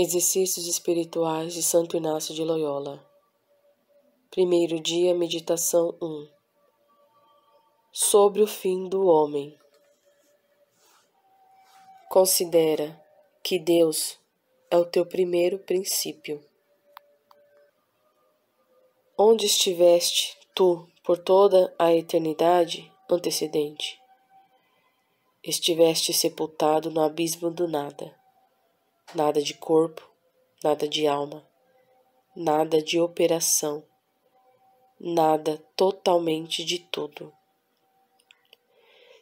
Exercícios Espirituais de Santo Inácio de Loyola. Primeiro dia, meditação 1. Sobre o fim do homem. Considera que Deus é o teu primeiro princípio. Onde estiveste tu por toda a eternidade antecedente? Estiveste sepultado no abismo do nada nada de corpo, nada de alma, nada de operação, nada totalmente de tudo.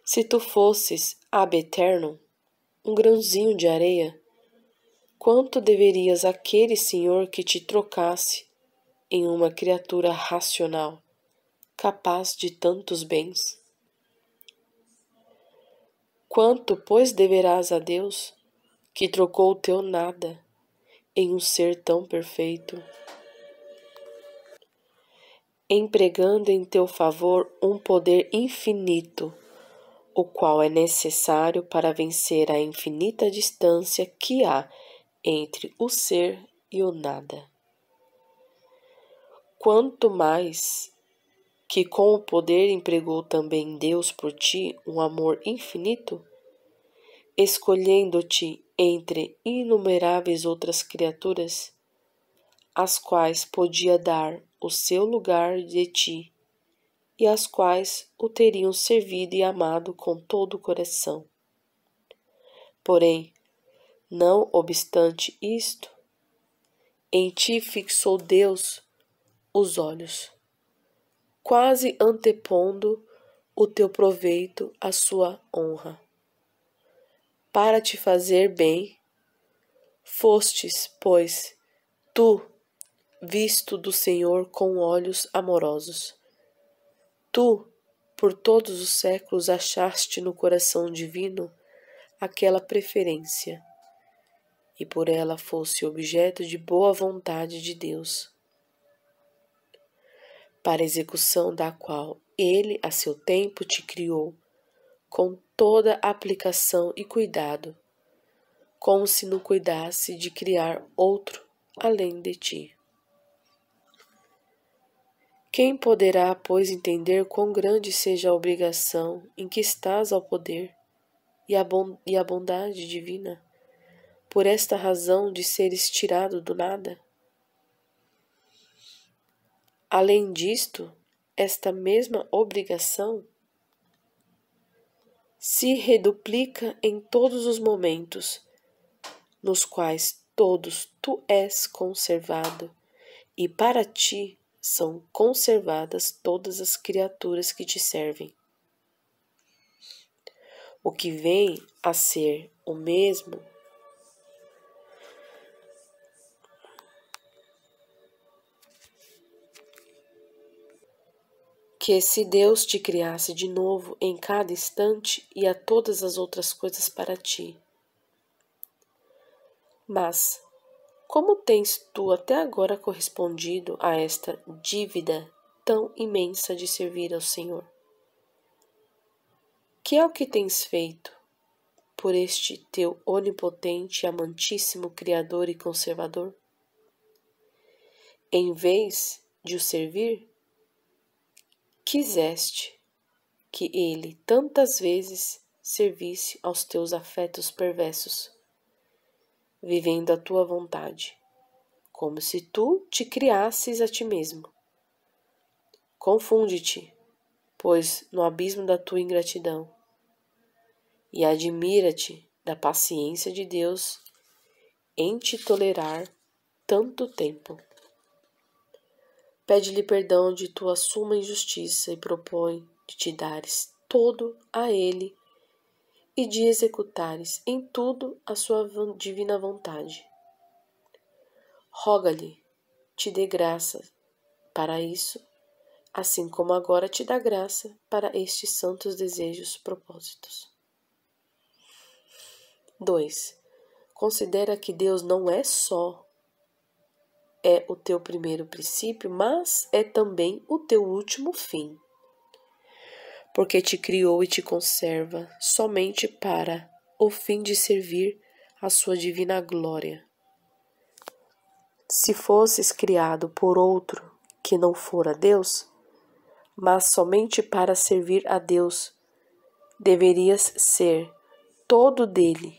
Se tu fosses ab eterno, um grãozinho de areia, quanto deverias aquele Senhor que te trocasse em uma criatura racional, capaz de tantos bens? Quanto, pois, deverás a Deus que trocou o teu nada em um ser tão perfeito, empregando em teu favor um poder infinito, o qual é necessário para vencer a infinita distância que há entre o ser e o nada. Quanto mais que com o poder empregou também Deus por ti um amor infinito, escolhendo-te entre inumeráveis outras criaturas, as quais podia dar o seu lugar de ti, e as quais o teriam servido e amado com todo o coração. Porém, não obstante isto, em ti fixou Deus os olhos, quase antepondo o teu proveito à sua honra para te fazer bem. Fostes, pois, tu, visto do Senhor com olhos amorosos. Tu, por todos os séculos, achaste no coração divino aquela preferência, e por ela fosse objeto de boa vontade de Deus, para execução da qual Ele, a seu tempo, te criou com toda aplicação e cuidado, como se não cuidasse de criar outro além de ti. Quem poderá, pois, entender quão grande seja a obrigação em que estás ao poder e à bondade divina, por esta razão de seres tirado do nada? Além disto, esta mesma obrigação se reduplica em todos os momentos, nos quais todos tu és conservado, e para ti são conservadas todas as criaturas que te servem. O que vem a ser o mesmo que se Deus te criasse de novo em cada instante e a todas as outras coisas para ti. Mas, como tens tu até agora correspondido a esta dívida tão imensa de servir ao Senhor? Que é o que tens feito por este teu onipotente e amantíssimo Criador e Conservador? Em vez de o servir, quiseste que ele tantas vezes servisse aos teus afetos perversos, vivendo a tua vontade, como se tu te criasses a ti mesmo. Confunde-te, pois, no abismo da tua ingratidão, e admira-te da paciência de Deus em te tolerar tanto tempo. Pede-lhe perdão de tua suma injustiça e propõe de te dares todo a Ele e de executares em tudo a sua divina vontade. Roga-lhe, te dê graça para isso, assim como agora te dá graça para estes santos desejos propósitos. 2. Considera que Deus não é só é o teu primeiro princípio, mas é também o teu último fim. Porque te criou e te conserva somente para o fim de servir a sua divina glória. Se fosses criado por outro que não fora Deus, mas somente para servir a Deus, deverias ser todo dele,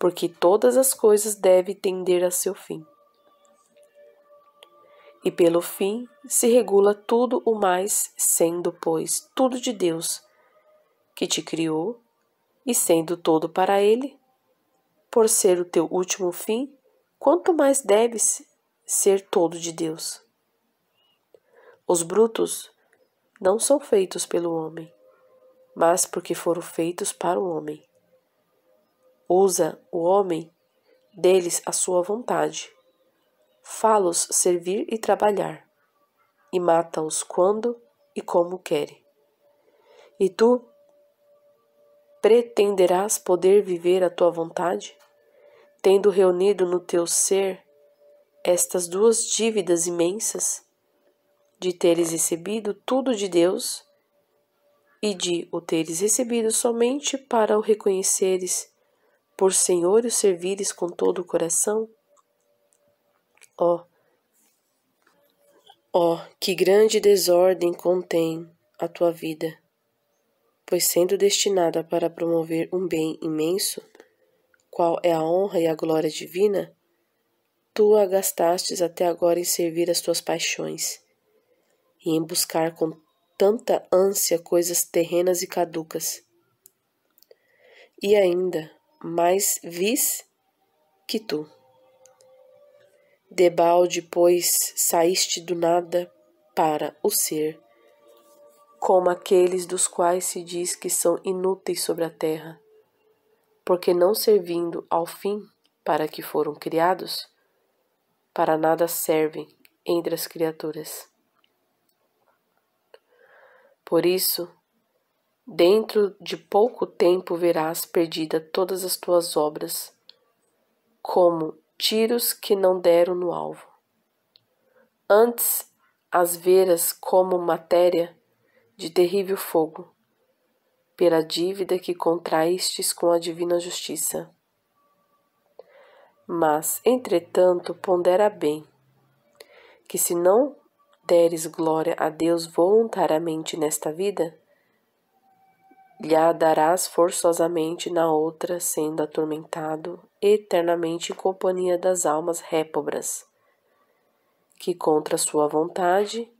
porque todas as coisas devem tender a seu fim e pelo fim se regula tudo o mais, sendo, pois, tudo de Deus, que te criou, e sendo todo para Ele, por ser o teu último fim, quanto mais deves ser todo de Deus. Os brutos não são feitos pelo homem, mas porque foram feitos para o homem. Usa o homem deles a sua vontade Fá-los servir e trabalhar, e mata-os quando e como querem. E tu pretenderás poder viver à tua vontade, tendo reunido no teu ser estas duas dívidas imensas de teres recebido tudo de Deus e de o teres recebido somente para o reconheceres por Senhor e o servires com todo o coração? Ó, ó, que grande desordem contém a tua vida, pois sendo destinada para promover um bem imenso, qual é a honra e a glória divina, tu a gastastes até agora em servir as tuas paixões e em buscar com tanta ânsia coisas terrenas e caducas. E ainda mais vis que tu. Debalde, pois, saíste do nada para o ser, como aqueles dos quais se diz que são inúteis sobre a terra, porque não servindo ao fim para que foram criados, para nada servem entre as criaturas. Por isso, dentro de pouco tempo verás perdida todas as tuas obras, como tiros que não deram no alvo. Antes as veras como matéria de terrível fogo, pela dívida que contraístes com a divina justiça. Mas, entretanto, pondera bem, que se não deres glória a Deus voluntariamente nesta vida, lhe darás forçosamente na outra, sendo atormentado eternamente em companhia das almas répobras, que contra sua vontade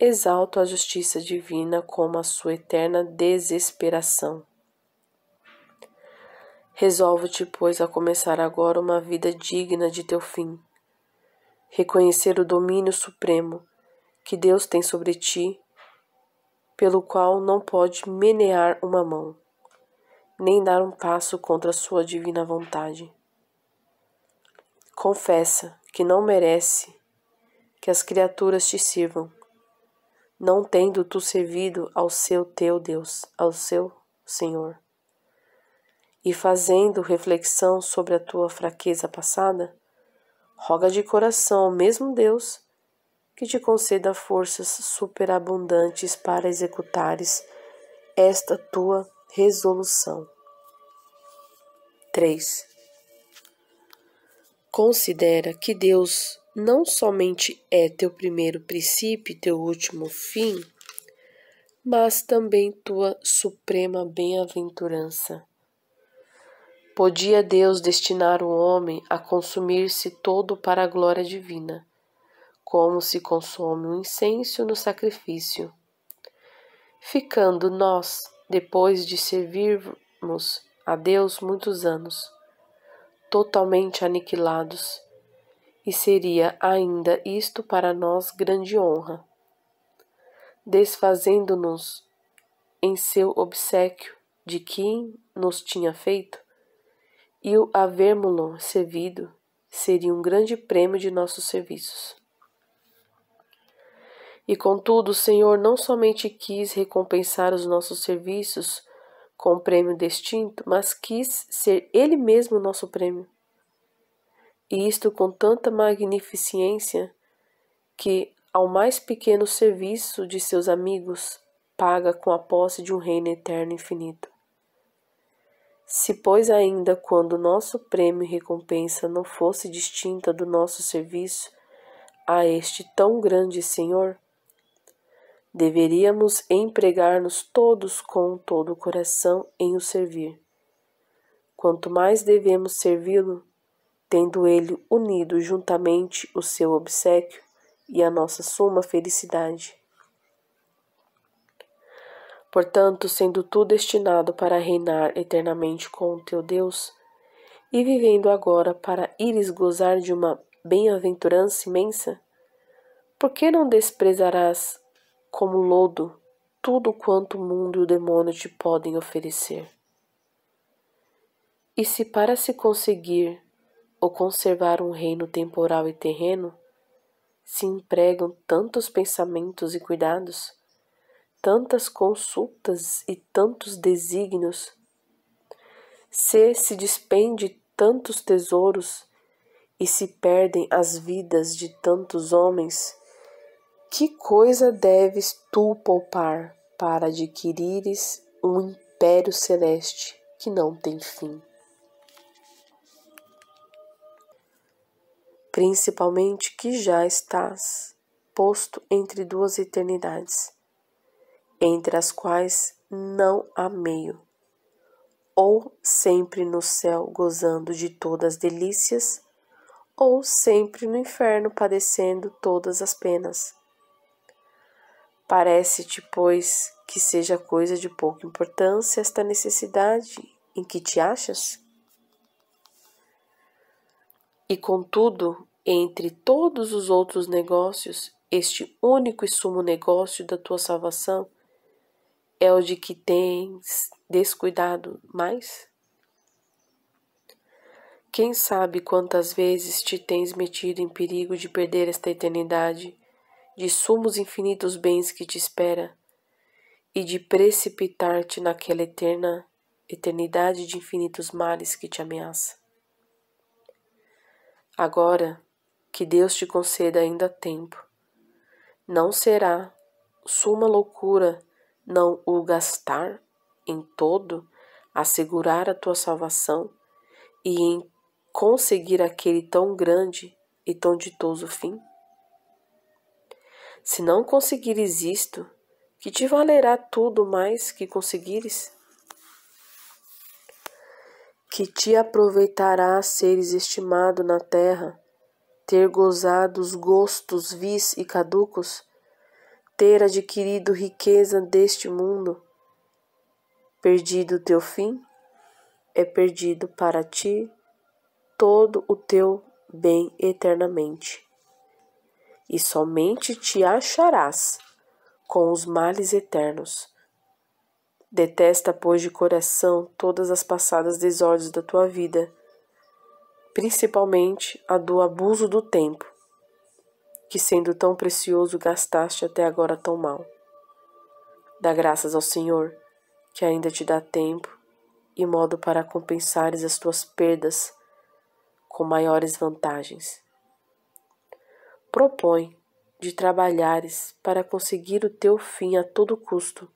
exaltam a justiça divina como a sua eterna desesperação. Resolve-te, pois, a começar agora uma vida digna de teu fim. Reconhecer o domínio supremo que Deus tem sobre ti pelo qual não pode menear uma mão, nem dar um passo contra a sua divina vontade. Confessa que não merece que as criaturas te sirvam, não tendo tu servido ao seu teu Deus, ao seu Senhor. E fazendo reflexão sobre a tua fraqueza passada, roga de coração ao mesmo Deus que te conceda forças superabundantes para executares esta tua resolução. 3. Considera que Deus não somente é teu primeiro princípio e teu último fim, mas também tua suprema bem-aventurança. Podia Deus destinar o homem a consumir-se todo para a glória divina como se consome o incenso no sacrifício. Ficando nós, depois de servirmos a Deus muitos anos, totalmente aniquilados, e seria ainda isto para nós grande honra, desfazendo-nos em seu obsequio de quem nos tinha feito, e o havermos lo servido seria um grande prêmio de nossos serviços. E contudo, o Senhor não somente quis recompensar os nossos serviços com um prêmio distinto, mas quis ser Ele mesmo o nosso prêmio. E isto com tanta magnificência que, ao mais pequeno serviço de seus amigos, paga com a posse de um reino eterno e infinito. Se, pois, ainda quando nosso prêmio e recompensa não fosse distinta do nosso serviço a este tão grande Senhor, deveríamos empregar-nos todos com todo o coração em o servir. Quanto mais devemos servi-lo, tendo ele unido juntamente o seu obsequio e a nossa suma felicidade. Portanto, sendo tu destinado para reinar eternamente com o teu Deus, e vivendo agora para ires gozar de uma bem-aventurança imensa, por que não desprezarás como lodo, tudo quanto o mundo e o demônio te podem oferecer. E se para se conseguir ou conservar um reino temporal e terreno, se empregam tantos pensamentos e cuidados, tantas consultas e tantos desígnios, se se despende tantos tesouros e se perdem as vidas de tantos homens, que coisa deves tu poupar para adquirires um império celeste que não tem fim? Principalmente que já estás posto entre duas eternidades, entre as quais não há meio, ou sempre no céu gozando de todas as delícias, ou sempre no inferno padecendo todas as penas. Parece-te, pois, que seja coisa de pouca importância esta necessidade em que te achas? E contudo, entre todos os outros negócios, este único e sumo negócio da tua salvação é o de que tens descuidado mais? Quem sabe quantas vezes te tens metido em perigo de perder esta eternidade de sumos infinitos bens que te espera e de precipitar-te naquela eterna eternidade de infinitos mares que te ameaça. Agora que Deus te conceda ainda tempo, não será suma loucura não o gastar em todo assegurar a tua salvação e em conseguir aquele tão grande e tão ditoso fim? Se não conseguires isto, que te valerá tudo mais que conseguires? Que te aproveitará seres estimado na terra, ter gozado os gostos vis e caducos, ter adquirido riqueza deste mundo? Perdido teu fim, é perdido para ti todo o teu bem eternamente e somente te acharás com os males eternos. Detesta, pois, de coração todas as passadas desordens da tua vida, principalmente a do abuso do tempo, que sendo tão precioso gastaste até agora tão mal. Dá graças ao Senhor, que ainda te dá tempo e modo para compensares as tuas perdas com maiores vantagens propõe de trabalhares para conseguir o teu fim a todo custo,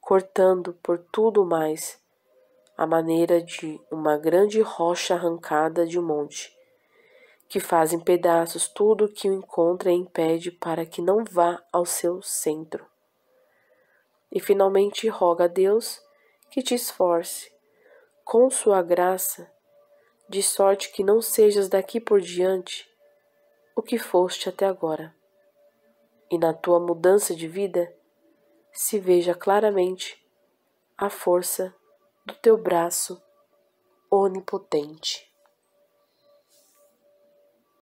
cortando por tudo mais a maneira de uma grande rocha arrancada de um monte, que faz em pedaços tudo o que o encontra e impede para que não vá ao seu centro. E finalmente roga a Deus que te esforce, com sua graça, de sorte que não sejas daqui por diante o que foste até agora, e na tua mudança de vida se veja claramente a força do teu braço onipotente.